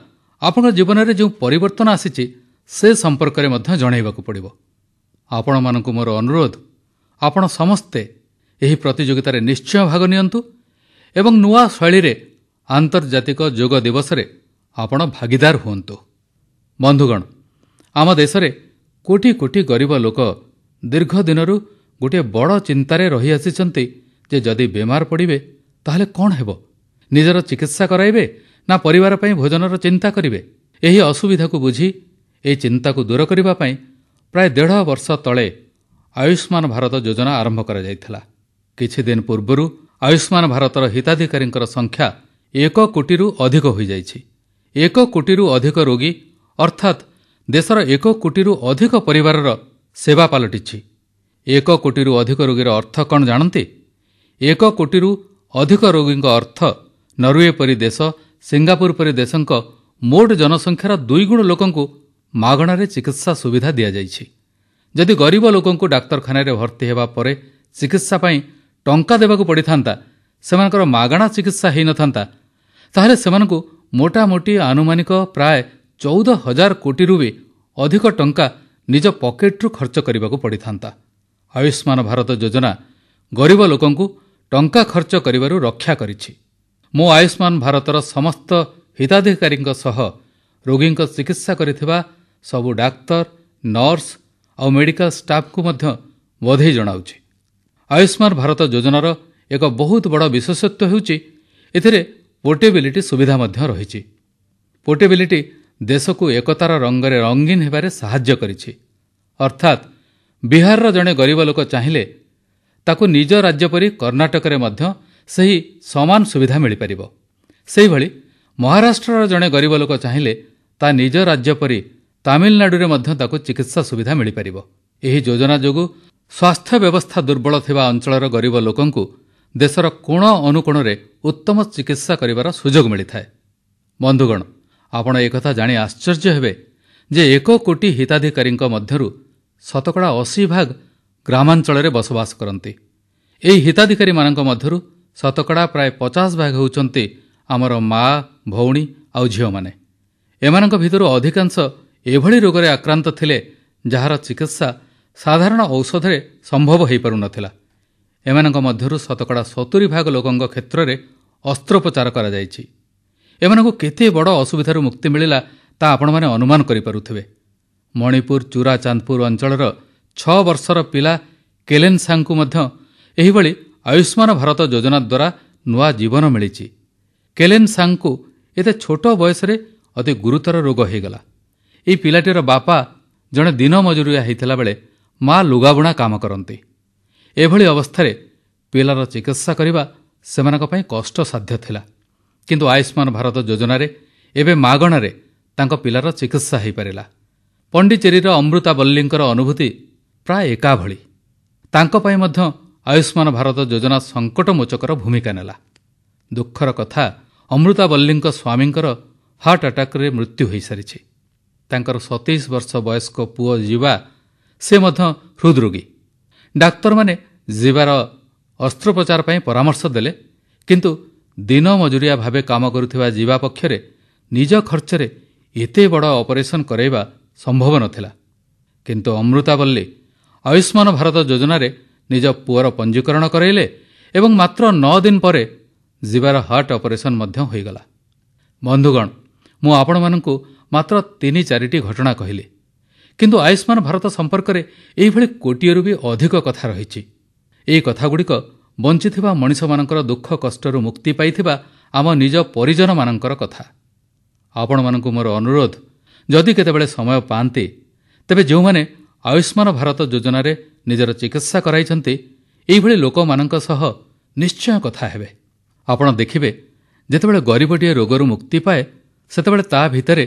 ଆପଣଙ୍କ ଜୀବନରେ ଯେଉଁ ପରିବର୍ତ୍ତନ ଆସିଛି ସେ ସମ୍ପର୍କରେ ମଧ୍ୟ ଜଣାଇବାକୁ ପଡ଼ିବ ଆପଣମାନଙ୍କୁ ମୋର ଅନୁରୋଧ ଆପଣ ସମସ୍ତେ ଏହି ପ୍ରତିଯୋଗିତାରେ ନିଶ୍ଚୟ ଭାଗ ନିଅନ୍ତୁ ଏବଂ ନୂଆ ଶୈଳୀରେ ଆନ୍ତର୍ଜାତିକ ଯୋଗ ଦିବସରେ ଆପଣ ଭାଗିଦାର ହୁଅନ୍ତୁ ବନ୍ଧୁଗଣ ଆମ ଦେଶରେ କୋଟି କୋଟି ଗରିବ ଲୋକ ଦୀର୍ଘ ଦିନରୁ ଗୋଟିଏ ବଡ଼ ଚିନ୍ତାରେ ରହିଆସିଛନ୍ତି ଯେ ଯଦି ବେମାର ପଡ଼ିବେ ତାହେଲେ କଣ ହେବ ନିଜର ଚିକିତ୍ସା କରାଇବେ ନା ପରିବାର ପାଇଁ ଭୋଜନର ଚିନ୍ତା କରିବେ ଏହି ଅସୁବିଧାକୁ ବୁଝି ଏହି ଚିନ୍ତାକୁ ଦୂର କରିବା ପାଇଁ ପ୍ରାୟ ଦେଢ଼ ବର୍ଷ ତଳେ ଆୟୁଷ୍ମାନ ଭାରତ ଯୋଜନା ଆରମ୍ଭ କରାଯାଇଥିଲା କିଛିଦିନ ପୂର୍ବରୁ ଆୟୁଷ୍ମାନ ଭାରତର ହିତାଧିକାରୀଙ୍କର ସଂଖ୍ୟା ଏକ କୋଟିରୁ ଅଧିକ ହୋଇଯାଇଛି ଏକ କୋଟିରୁ ଅଧିକ ରୋଗୀ ଅର୍ଥାତ୍ ଦେଶର ଏକ କୋଟିରୁ ଅଧିକ ପରିବାରର ସେବା ପାଲଟିଛି ଏକ କୋଟିରୁ ଅଧିକ ରୋଗୀର ଅର୍ଥ କଣ ଜାଣନ୍ତି ଏକ କୋଟିରୁ ଅଧିକ ରୋଗୀଙ୍କ ଅର୍ଥ ନରୱେ ପରି ଦେଶ ସିଙ୍ଗାପୁର ପରି ଦେଶଙ୍କ ମୋଟ ଜନସଂଖ୍ୟାର ଦୁଇଗୁଣ ଲୋକଙ୍କୁ ମାଗଣାରେ ଚିକିତ୍ସା ସୁବିଧା ଦିଆଯାଇଛି ଯଦି ଗରିବ ଲୋକଙ୍କୁ ଡାକ୍ତରଖାନାରେ ଭର୍ତ୍ତି ହେବା ପରେ ଚିକିତ୍ସା ପାଇଁ ଟଙ୍କା ଦେବାକୁ ପଡ଼ିଥାନ୍ତା ସେମାନଙ୍କର ମାଗଣା ଚିକିତ୍ସା ହୋଇନଥାନ୍ତା ତାହେଲେ ସେମାନଙ୍କୁ ମୋଟାମୋଟି ଆନୁମାନିକ ପ୍ରାୟ ଚଉଦ ହଜାର କୋଟିରୁ ବି ଅଧିକ ଟଙ୍କା ନିଜ ପକେଟ୍ରୁ ଖର୍ଚ୍ଚ କରିବାକୁ ପଡ଼ିଥାନ୍ତା ଆୟୁଷ୍ମାନ ଭାରତ ଯୋଜନା ଗରିବ ଲୋକଙ୍କୁ ଟଙ୍କା ଖର୍ଚ୍ଚ କରିବାରୁ ରକ୍ଷା କରିଛି ମୁଁ ଆୟୁଷ୍ମାନ ଭାରତର ସମସ୍ତ ହିତାଧିକାରୀଙ୍କ ସହ ରୋଗୀଙ୍କ ଚିକିତ୍ସା କରିଥିବା ସବୁ ଡାକ୍ତର ନର୍ସ ଆଉ ମେଡିକାଲ ଷ୍ଟାଫ୍ଙ୍କୁ ମଧ୍ୟ ବଧେଇ ଜଣାଉଛି ଆୟୁଷ୍ମାନ ଭାରତ ଯୋଜନାର ଏକ ବହୁତ ବଡ଼ ବିଶେଷତ୍ୱ ହେଉଛି ଏଥିରେ ପୋର୍ଟେବିଲିଟି ସୁବିଧା ମଧ୍ୟ ରହିଛି ପୋର୍ଟେବିଲିଟି ଦେଶକୁ ଏକତାର ରଙ୍ଗରେ ରଙ୍ଗୀନ ହେବାରେ ସାହାଯ୍ୟ କରିଛି ଅର୍ଥାତ୍ ବିହାରର ଜଣେ ଗରିବ ଲୋକ ଚାହିଁଲେ ତାକୁ ନିଜ ରାଜ୍ୟ ପରି କର୍ଣ୍ଣାଟକରେ ମଧ୍ୟ ସେହି ସମାନ ସୁବିଧା ମିଳିପାରିବ ସେହିଭଳି ମହାରାଷ୍ଟ୍ରର ଜଣେ ଗରିବ ଲୋକ ଚାହିଁଲେ ତା ନିଜ ରାଜ୍ୟ ପରି ତାମିଲନାଡୁରେ ମଧ୍ୟ ତାକୁ ଚିକିତ୍ସା ସୁବିଧା ମିଳିପାରିବ ଏହି ଯୋଜନା ଯୋଗୁଁ ସ୍ୱାସ୍ଥ୍ୟ ବ୍ୟବସ୍ଥା ଦୁର୍ବଳ ଥିବା ଅଞ୍ଚଳର ଗରିବ ଲୋକଙ୍କୁ ଦେଶର କୋଣ ଅନୁକୋଣରେ ଉତ୍ତମ ଚିକିତ୍ସା କରିବାର ସୁଯୋଗ ମିଳିଥାଏ ବନ୍ଧୁଗଣ ଆପଣ ଏକଥା ଜାଣି ଆଶ୍ଚର୍ଯ୍ୟ ହେବେ ଯେ ଏକ କୋଟି ହିତାଧିକାରୀଙ୍କ ମଧ୍ୟରୁ ଶତକଡ଼ା ଅଶୀ ଭାଗ ଗ୍ରାମାଞ୍ଚଳରେ ବସବାସ କରନ୍ତି ଏହି ହିତାଧିକାରୀମାନଙ୍କ ମଧ୍ୟରୁ ଶତକଡ଼ା ପ୍ରାୟ ପଚାଶ ଭାଗ ହେଉଛନ୍ତି ଆମର ମା ଭଉଣୀ ଆଉ ଝିଅମାନେ ଏମାନଙ୍କ ଭିତରୁ ଅଧିକାଂଶ ଏଭଳି ରୋଗରେ ଆକ୍ରାନ୍ତ ଥିଲେ ଯାହାର ଚିକିତ୍ସା ସାଧାରଣ ଔଷଧରେ ସମ୍ଭବ ହୋଇପାରୁନଥିଲା ଏମାନଙ୍କ ମଧ୍ୟରୁ ଶତକଡ଼ା ସତୁରି ଭାଗ ଲୋକଙ୍କ କ୍ଷେତ୍ରରେ ଅସ୍ତ୍ରୋପଚାର କରାଯାଇଛି ଏମାନଙ୍କୁ କେତେ ବଡ଼ ଅସୁବିଧାରୁ ମୁକ୍ତି ମିଳିଲା ତାହା ଆପଣମାନେ ଅନୁମାନ କରିପାରୁଥିବେ ମଣିପୁର ଚୁରାଚାନ୍ଦପୁର ଅଞ୍ଚଳର ଛଅ ବର୍ଷର ପିଲା କେଲେନ୍ସାଙ୍କୁ ମଧ୍ୟ ଏହିଭଳି ଆୟୁଷ୍ମାନ ଭାରତ ଯୋଜନା ଦ୍ୱାରା ନୂଆ ଜୀବନ ମିଳିଛି କେଲେନ୍ସାଙ୍କୁ ଏତେ ଛୋଟ ବୟସରେ ଅତି ଗୁରୁତର ରୋଗ ହୋଇଗଲା ଏହି ପିଲାଟିର ବାପା ଜଣେ ଦିନ ମଜୁରିଆ ହୋଇଥିଲା ବେଳେ ମା' ଲୁଗାବୁଣା କାମ କରନ୍ତି ଏଭଳି ଅବସ୍ଥାରେ ପିଲାର ଚିକିତ୍ସା କରିବା ସେମାନଙ୍କ ପାଇଁ କଷ୍ଟସାଧ୍ୟ ଥିଲା କିନ୍ତୁ ଆୟୁଷ୍ମାନ ଭାରତ ଯୋଜନାରେ ଏବେ ମାଗଣାରେ ତାଙ୍କ ପିଲାର ଚିକିତ୍ସା ହୋଇପାରିଲା ପଣ୍ଡିଚେରୀର ଅମୃତାବଲ୍ଲୀଙ୍କର ଅନୁଭୂତି ପ୍ରାୟ ଏକାଭଳି ତାଙ୍କ ପାଇଁ ମଧ୍ୟ ଆୟୁଷ୍ମାନ ଭାରତ ଯୋଜନା ସଙ୍କଟମୋଚକର ଭୂମିକା ନେଲା ଦୁଃଖର କଥା ଅମୃତାବଲ୍ଲୀଙ୍କ ସ୍ୱାମୀଙ୍କର ହାର୍ଟ ଆଟାକ୍ରେ ମୃତ୍ୟୁ ହୋଇସାରିଛି ତାଙ୍କର ସତେଇଶ ବର୍ଷ ବୟସ୍କ ପୁଅ ଜୀବା ସେ ମଧ୍ୟ ହୃଦ୍ରୋଗୀ ଡାକ୍ତରମାନେ ଜୀବାର ଅସ୍ତ୍ରୋପଚାର ପାଇଁ ପରାମର୍ଶ ଦେଲେ କିନ୍ତୁ ଦିନମଜୁରିଆ ଭାବେ କାମ କରୁଥିବା ଜୀବା ପକ୍ଷରେ ନିଜ ଖର୍ଚ୍ଚରେ ଏତେ ବଡ଼ ଅପରେସନ୍ କରାଇବା ସମ୍ଭବ ନ ଥିଲା କିନ୍ତୁ ଅମୃତାବଲ୍ଲୀ ଆୟୁଷ୍ମାନ ଭାରତ ଯୋଜନାରେ ନିଜ ପୁଅର ପଞ୍ଜୀକରଣ କରାଇଲେ ଏବଂ ମାତ୍ର ନଅ ଦିନ ପରେ ଯିବାର ହାର୍ଟ ଅପରେସନ୍ ମଧ୍ୟ ହୋଇଗଲା ବନ୍ଧୁଗଣ ମୁଁ ଆପଣମାନଙ୍କୁ ମାତ୍ର ତିନି ଚାରିଟି ଘଟଣା କହିଲି କିନ୍ତୁ ଆୟୁଷ୍ମାନ ଭାରତ ସମ୍ପର୍କରେ ଏହିଭଳି କୋଟିଏରୁ ବି ଅଧିକ କଥା ରହିଛି ଏହି କଥାଗୁଡ଼ିକ ବଞ୍ଚିଥିବା ମଣିଷମାନଙ୍କର ଦୁଃଖ କଷ୍ଟରୁ ମୁକ୍ତି ପାଇଥିବା ଆମ ନିଜ ପରିଜନମାନଙ୍କର କଥା ଆପଣମାନଙ୍କୁ ମୋର ଅନୁରୋଧ ଯଦି କେତେବେଳେ ସମୟ ପାଆନ୍ତି ତେବେ ଯେଉଁମାନେ ଆୟୁଷ୍ମାନ ଭାରତ ଯୋଜନାରେ ନିଜର ଚିକିତ୍ସା କରାଇଛନ୍ତି ଏହିଭଳି ଲୋକମାନଙ୍କ ସହ ନିଶ୍ଚୟ କଥା ହେବେ ଆପଣ ଦେଖିବେ ଯେତେବେଳେ ଗରିବଟିଏ ରୋଗରୁ ମୁକ୍ତି ପାଏ ସେତେବେଳେ ତା ଭିତରେ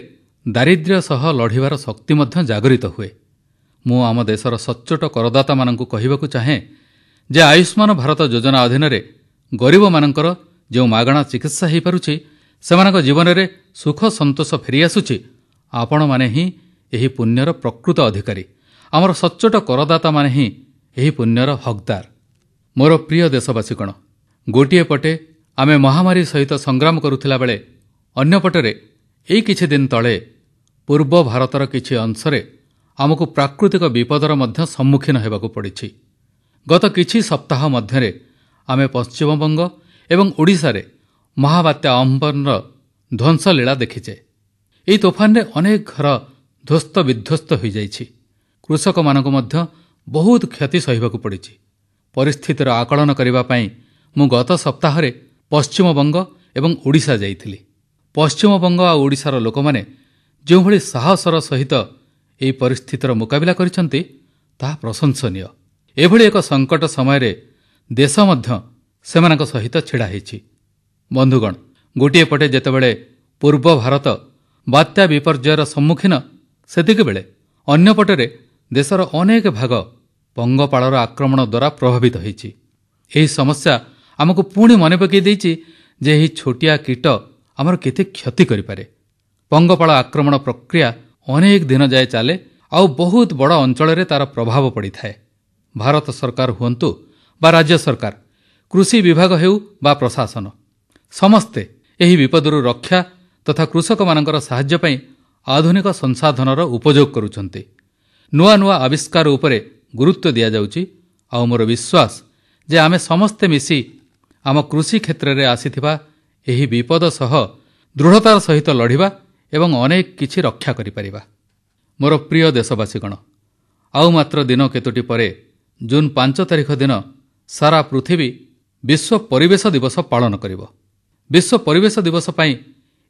ଦାରିଦ୍ର୍ୟ ସହ ଲଢ଼ିବାର ଶକ୍ତି ମଧ୍ୟ ଜାଗରିତ ହୁଏ ମୁଁ ଆମ ଦେଶର ସଚ୍ଚୋଟ କରଦାତାମାନଙ୍କୁ କହିବାକୁ ଚାହେଁ ଯେ ଆୟୁଷ୍ମାନ ଭାରତ ଯୋଜନା ଅଧୀନରେ ଗରିବମାନଙ୍କର ଯେଉଁ ମାଗଣା ଚିକିତ୍ସା ହୋଇପାରୁଛି ସେମାନଙ୍କ ଜୀବନରେ ସୁଖ ସନ୍ତୋଷ ଫେରିଆସୁଛି ଆପଣମାନେ ହିଁ ଏହି ପୁଣ୍ୟର ପ୍ରକୃତ ଅଧିକାରୀ ଆମର ସଚ୍ଚୋଟ କରଦାତାମାନେ ହିଁ ଏହି ପୁଣ୍ୟର ହକ୍ଦାର ମୋର ପ୍ରିୟ ଦେଶବାସୀଗଣ ଗୋଟିଏ ପଟେ ଆମେ ମହାମାରୀ ସହିତ ସଂଗ୍ରାମ କରୁଥିଲାବେଳେ ଅନ୍ୟପଟରେ ଏଇ ଦିନ ତଳେ ପୂର୍ବ ଭାରତର କିଛି ଅଂଶରେ ଆମକୁ ପ୍ରାକୃତିକ ବିପଦର ମଧ୍ୟ ସମ୍ମୁଖୀନ ହେବାକୁ ପଡ଼ିଛି ଗତ କିଛି ସପ୍ତାହ ମଧ୍ୟରେ ଆମେ ପଶ୍ଚିମବଙ୍ଗ ଏବଂ ଓଡ଼ିଶାରେ ମହାବାତ୍ୟା ଅମ୍ପନର ଧ୍ୱଂସଲୀଳା ଦେଖିଛେ ଏହି ତୋଫାନରେ ଅନେକ ଘର ଧ୍ୱସ୍ତବିଧ୍ୱସ୍ତ ହୋଇଯାଇଛି କୃଷକମାନଙ୍କୁ ମଧ୍ୟ ବହୁତ କ୍ଷତି ସହିବାକୁ ପଡ଼ିଛି ପରିସ୍ଥିତିର ଆକଳନ କରିବା ପାଇଁ ମୁଁ ଗତ ସପ୍ତାହରେ ପଶ୍ଚିମବଙ୍ଗ ଏବଂ ଓଡ଼ିଶା ଯାଇଥିଲି ପଶ୍ଚିମବଙ୍ଗ ଆଉ ଓଡ଼ିଶାର ଲୋକମାନେ ଯେଉଁଭଳି ସାହସର ସହିତ ଏହି ପରିସ୍ଥିତିର ମୁକାବିଲା କରିଛନ୍ତି ତାହା ପ୍ରଶଂସନୀୟ ଏଭଳି ଏକ ସଙ୍କଟ ସମୟରେ ଦେଶ ମଧ୍ୟ ସେମାନଙ୍କ ସହିତ ଛିଡ଼ା ହୋଇଛି ବନ୍ଧୁଗଣ ଗୋଟିଏ ପଟେ ଯେତେବେଳେ ପୂର୍ବ ଭାରତ ବାତ୍ୟା ବିପର୍ଯ୍ୟୟର ସମ୍ମୁଖୀନ ସେତିକିବେଳେ ଅନ୍ୟପଟରେ ଦେଶର ଅନେକ ଭାଗ ପଙ୍ଗପାଳର ଆକ୍ରମଣ ଦ୍ୱାରା ପ୍ରଭାବିତ ହୋଇଛି ଏହି ସମସ୍ୟା ଆମକୁ ପୁଣି ମନେ ପକାଇ ଦେଇଛି ଯେ ଏହି ଛୋଟିଆ କୀଟ ଆମର କେତେ କ୍ଷତି କରିପାରେ ପଙ୍ଗପାଳ ଆକ୍ରମଣ ପ୍ରକ୍ରିୟା ଅନେକ ଦିନ ଯାଏ ଚାଲେ ଆଉ ବହୁତ ବଡ଼ ଅଞ୍ଚଳରେ ତାର ପ୍ରଭାବ ପଡ଼ିଥାଏ ଭାରତ ସରକାର ହୁଅନ୍ତୁ ବା ରାଜ୍ୟ ସରକାର କୃଷି ବିଭାଗ ହେଉ ବା ପ୍ରଶାସନ ସମସ୍ତେ ଏହି ବିପଦରୁ ରକ୍ଷା ତଥା କୃଷକମାନଙ୍କର ସାହାଯ୍ୟ ପାଇଁ ଆଧୁନିକ ସଂସାଧନର ଉପଯୋଗ କରୁଛନ୍ତି ନୂଆ ନୂଆ ଆବିଷ୍କାର ଉପରେ ଗୁରୁତ୍ୱ ଦିଆଯାଉଛି ଆଉ ମୋର ବିଶ୍ୱାସ ଯେ ଆମେ ସମସ୍ତେ ମିଶି ଆମ କୃଷି କ୍ଷେତ୍ରରେ ଆସିଥିବା ଏହି ବିପଦ ସହ ଦୃଢ଼ତାର ସହିତ ଲଢ଼ିବା ଏବଂ ଅନେକ କିଛି ରକ୍ଷା କରିପାରିବା ମୋର ପ୍ରିୟ ଦେଶବାସୀଗଣ ଆଉ ମାତ୍ର ଦିନ କେତୋଟି ପରେ ଜୁନ୍ ପାଞ୍ଚ ତାରିଖ ଦିନ ସାରା ପୃଥିବୀ ବିଶ୍ୱ ପରିବେଶ ଦିବସ ପାଳନ କରିବ ବିଶ୍ୱ ପରିବେଶ ଦିବସ ପାଇଁ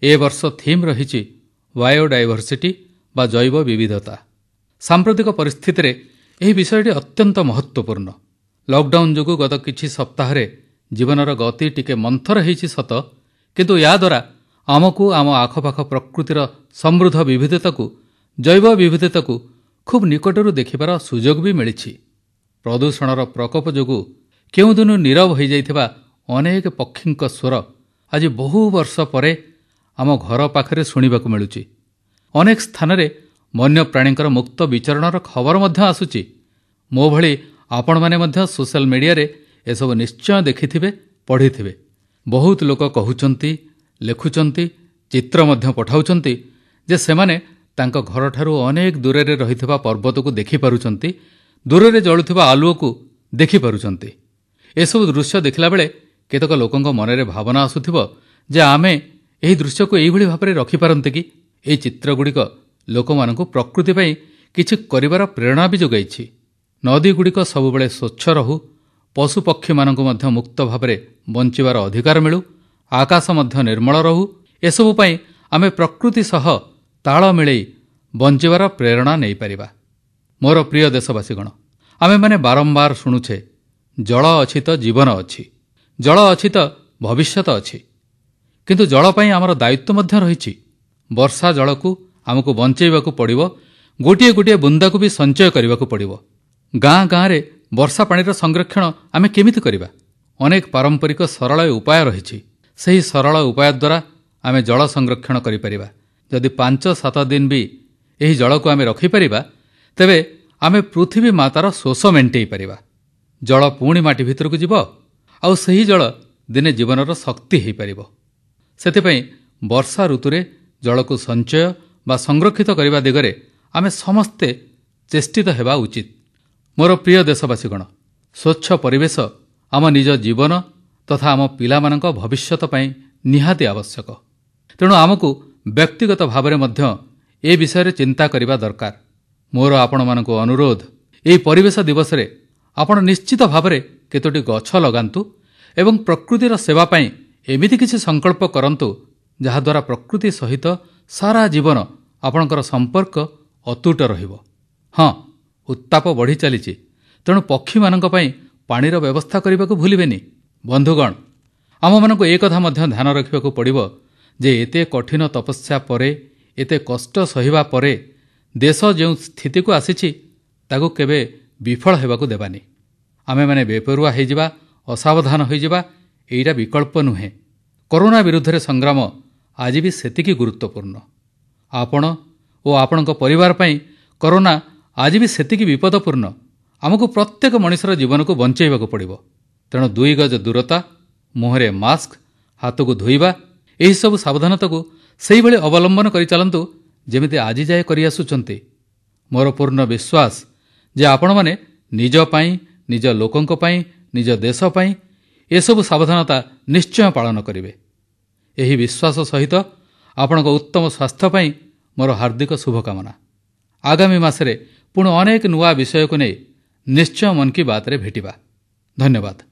ଏ ବର୍ଷ ଥିମ୍ ରହିଛି ବାୟୋଡାଇଭର୍ସିଟି ବା ଜୈବ ବିବିଧତା ସାମ୍ପ୍ରତିକ ପରିସ୍ଥିତିରେ ଏହି ବିଷୟଟି ଅତ୍ୟନ୍ତ ମହତ୍ୱପୂର୍ଣ୍ଣ ଲକ୍ଡାଉନ୍ ଯୋଗୁଁ ଗତ କିଛି ସପ୍ତାହରେ ଜୀବନର ଗତି ଟିକେ ମନ୍ଥର ହୋଇଛି ସତ କିନ୍ତୁ ଏହାଦ୍ୱାରା ଆମକୁ ଆମ ଆଖପାଖ ପ୍ରକୃତିର ସମୃଦ୍ଧ ବିବିଧତାକୁ ଜୈବ ବିବିଧତାକୁ ଖୁବ୍ ନିକଟରୁ ଦେଖିବାର ସୁଯୋଗ ବି ମିଳିଛି ପ୍ରଦୂଷଣର ପ୍ରକୋପ ଯୋଗୁଁ କେଉଁଦିନ ନିରବ ହୋଇଯାଇଥିବା ଅନେକ ପକ୍ଷୀଙ୍କ ସ୍ୱର ଆଜି ବହୁ ବର୍ଷ ପରେ ଆମ ଘର ପାଖରେ ଶୁଣିବାକୁ ମିଳୁଛି ଅନେକ ସ୍ଥାନରେ ବନ୍ୟପ୍ରାଣୀଙ୍କର ମୁକ୍ତ ବିଚରଣର ଖବର ମଧ୍ୟ ଆସୁଛି ମୋ ଭଳି ଆପଣମାନେ ମଧ୍ୟ ସୋସିଆଲ୍ ମିଡିଆରେ ଏସବୁ ନିଶ୍ଚୟ ଦେଖିଥିବେ ପଢ଼ିଥିବେ ବହୁତ ଲୋକ କହୁଛନ୍ତି ଲେଖୁଛନ୍ତି ଚିତ୍ର ମଧ୍ୟ ପଠାଉଛନ୍ତି ଯେ ସେମାନେ ତାଙ୍କ ଘରଠାରୁ ଅନେକ ଦୂରରେ ରହିଥିବା ପର୍ବତକୁ ଦେଖିପାରୁଛନ୍ତି ଦୂରରେ ଜଳୁଥିବା ଆଲୁଅକୁ ଦେଖିପାରୁଛନ୍ତି ଏସବୁ ଦୃଶ୍ୟ ଦେଖିଲାବେଳେ କେତେକ ଲୋକଙ୍କ ମନରେ ଭାବନା ଆସୁଥିବ ଯେ ଆମେ ଏହି ଦୃଶ୍ୟକୁ ଏହିଭଳି ଭାବରେ ରଖିପାରନ୍ତେ କି ଏହି ଚିତ୍ରଗୁଡ଼ିକ ଲୋକମାନଙ୍କୁ ପ୍ରକୃତି ପାଇଁ କିଛି କରିବାର ପ୍ରେରଣା ବି ଯୋଗାଇଛି ନଦୀଗୁଡ଼ିକ ସବୁବେଳେ ସ୍ୱଚ୍ଛ ରହୁ ପଶୁପକ୍ଷୀମାନଙ୍କୁ ମଧ୍ୟ ମୁକ୍ତ ଭାବରେ ବଞ୍ଚିବାର ଅଧିକାର ମିଳୁ ଆକାଶ ମଧ୍ୟ ନିର୍ମଳ ରହୁ ଏସବୁ ପାଇଁ ଆମେ ପ୍ରକୃତି ସହ ତାଳ ମିଳେଇ ବଞ୍ଚିବାର ପ୍ରେରଣା ନେଇପାରିବା ମୋର ପ୍ରିୟ ଦେଶବାସୀଗଣ ଆମେମାନେ ବାରମ୍ବାର ଶୁଣୁଛେ ଜଳ ଅଛି ତ ଜୀବନ ଅଛି ଜଳ ଅଛି ତ ଭବିଷ୍ୟତ ଅଛି କିନ୍ତୁ ଜଳ ପାଇଁ ଆମର ଦାୟିତ୍ୱ ମଧ୍ୟ ରହିଛି ବର୍ଷା ଜଳକୁ ଆମକୁ ବଞ୍ଚାଇବାକୁ ପଡ଼ିବ ଗୋଟିଏ ଗୋଟିଏ ବୁନ୍ଦାକୁ ବି ସଞ୍ଚୟ କରିବାକୁ ପଡ଼ିବ ଗାଁ ଗାଁରେ ବର୍ଷା ପାଣିର ସଂରକ୍ଷଣ ଆମେ କେମିତି କରିବା ଅନେକ ପାରମ୍ପରିକ ସରଳ ଉପାୟ ରହିଛି ସେହି ସରଳ ଉପାୟ ଦ୍ୱାରା ଆମେ ଜଳ ସଂରକ୍ଷଣ କରିପାରିବା ଯଦି ପାଞ୍ଚ ସାତ ଦିନ ବି ଏହି ଜଳକୁ ଆମେ ରଖିପାରିବା ତେବେ ଆମେ ପୃଥିବୀ ମାତାର ଶୋଷ ମେଣ୍ଟେଇ ପାରିବା ଜଳ ପୁଣି ମାଟି ଭିତରକୁ ଯିବ ଆଉ ସେହି ଜଳ ଦିନେ ଜୀବନର ଶକ୍ତି ହୋଇପାରିବ ସେଥିପାଇଁ ବର୍ଷା ଋତୁରେ ଜଳକୁ ସଞ୍ଚୟ ବା ସଂରକ୍ଷିତ କରିବା ଦିଗରେ ଆମେ ସମସ୍ତେ ଚେଷ୍ଟିତ ହେବା ଉଚିତ ମୋର ପ୍ରିୟ ଦେଶବାସୀଗଣ ସ୍ୱଚ୍ଛ ପରିବେଶ ଆମ ନିଜ ଜୀବନ ତଥା ଆମ ପିଲାମାନଙ୍କ ଭବିଷ୍ୟତ ପାଇଁ ନିହାତି ଆବଶ୍ୟକ ତେଣୁ ଆମକୁ ବ୍ୟକ୍ତିଗତ ଭାବରେ ମଧ୍ୟ ଏ ବିଷୟରେ ଚିନ୍ତା କରିବା ଦରକାର ମୋର ଆପଣମାନଙ୍କୁ ଅନୁରୋଧ ଏହି ପରିବେଶ ଦିବସରେ ଆପଣ ନିଶ୍ଚିତ ଭାବରେ କେତୋଟି ଗଛ ଲଗାନ୍ତୁ ଏବଂ ପ୍ରକୃତିର ସେବା ପାଇଁ ଏମିତି କିଛି ସଂକଳ୍ପ କରନ୍ତୁ ଯାହାଦ୍ୱାରା ପ୍ରକୃତି ସହିତ ସାରା ଜୀବନ ଆପଣଙ୍କର ସମ୍ପର୍କ ଅତୁଟ ରହିବ ହଁ ଉତ୍ତାପ ବଢ଼ି ଚାଲିଛି ତେଣୁ ପକ୍ଷୀମାନଙ୍କ ପାଇଁ ପାଣିର ବ୍ୟବସ୍ଥା କରିବାକୁ ଭୁଲିବେନି ବନ୍ଧୁଗଣ ଆମମାନଙ୍କୁ ଏ କଥା ମଧ୍ୟ ଧ୍ୟାନ ରଖିବାକୁ ପଡ଼ିବ ଯେ ଏତେ କଠିନ ତପସ୍ୟା ପରେ ଏତେ କଷ୍ଟ ସହିବା ପରେ ଦେଶ ଯେଉଁ ସ୍ଥିତିକୁ ଆସିଛି ତାକୁ କେବେ ବିଫଳ ହେବାକୁ ଦେବାନି ଆମେମାନେ ବେପରୁଆ ହୋଇଯିବା ଅସାବଧାନ ହୋଇଯିବା ଏଇଟା ବିକଳ୍ପ ନୁହେଁ କରୋନା ବିରୁଦ୍ଧରେ ସଂଗ୍ରାମ ଆଜି ବି ସେତିକି ଗୁରୁତ୍ୱପୂର୍ଣ୍ଣ ଆପଣ ଓ ଆପଣଙ୍କ ପରିବାର ପାଇଁ କରୋନା ଆଜି ବି ସେତିକି ବିପଦପୂର୍ଣ୍ଣ ଆମକୁ ପ୍ରତ୍ୟେକ ମଣିଷର ଜୀବନକୁ ବଞ୍ଚାଇବାକୁ ପଡ଼ିବ ତେଣୁ ଦୁଇ ଗଜ ଦୂରତା ମୁହଁରେ ମାସ୍କ ହାତକୁ ଧୋଇବା ଏହିସବୁ ସାବଧାନତାକୁ ସେହିଭଳି ଅବଲମ୍ବନ କରିଚାଲନ୍ତୁ ଯେମିତି ଆଜି ଯାଏ କରିଆସୁଛନ୍ତି ମୋର ପୂର୍ଣ୍ଣ ବିଶ୍ୱାସ ଯେ ଆପଣମାନେ ନିଜ ପାଇଁ ନିଜ ଲୋକଙ୍କ ପାଇଁ ନିଜ ଦେଶ ପାଇଁ ଏସବୁ ସାବଧାନତା ନିଶ୍ଚୟ ପାଳନ କରିବେ ଏହି ବିଶ୍ୱାସ ସହିତ ଆପଣଙ୍କ ଉତ୍ତମ ସ୍ୱାସ୍ଥ୍ୟ ପାଇଁ ମୋର ହାର୍ଦ୍ଦିକ ଶୁଭକାମନା ଆଗାମୀ ମାସରେ ପୁଣି ଅନେକ ନୂଆ ବିଷୟକୁ ନେଇ ନିଶ୍ଚୟ ମନ୍ କି ବାତ୍ରେ ଭେଟିବା ଧନ୍ୟବାଦ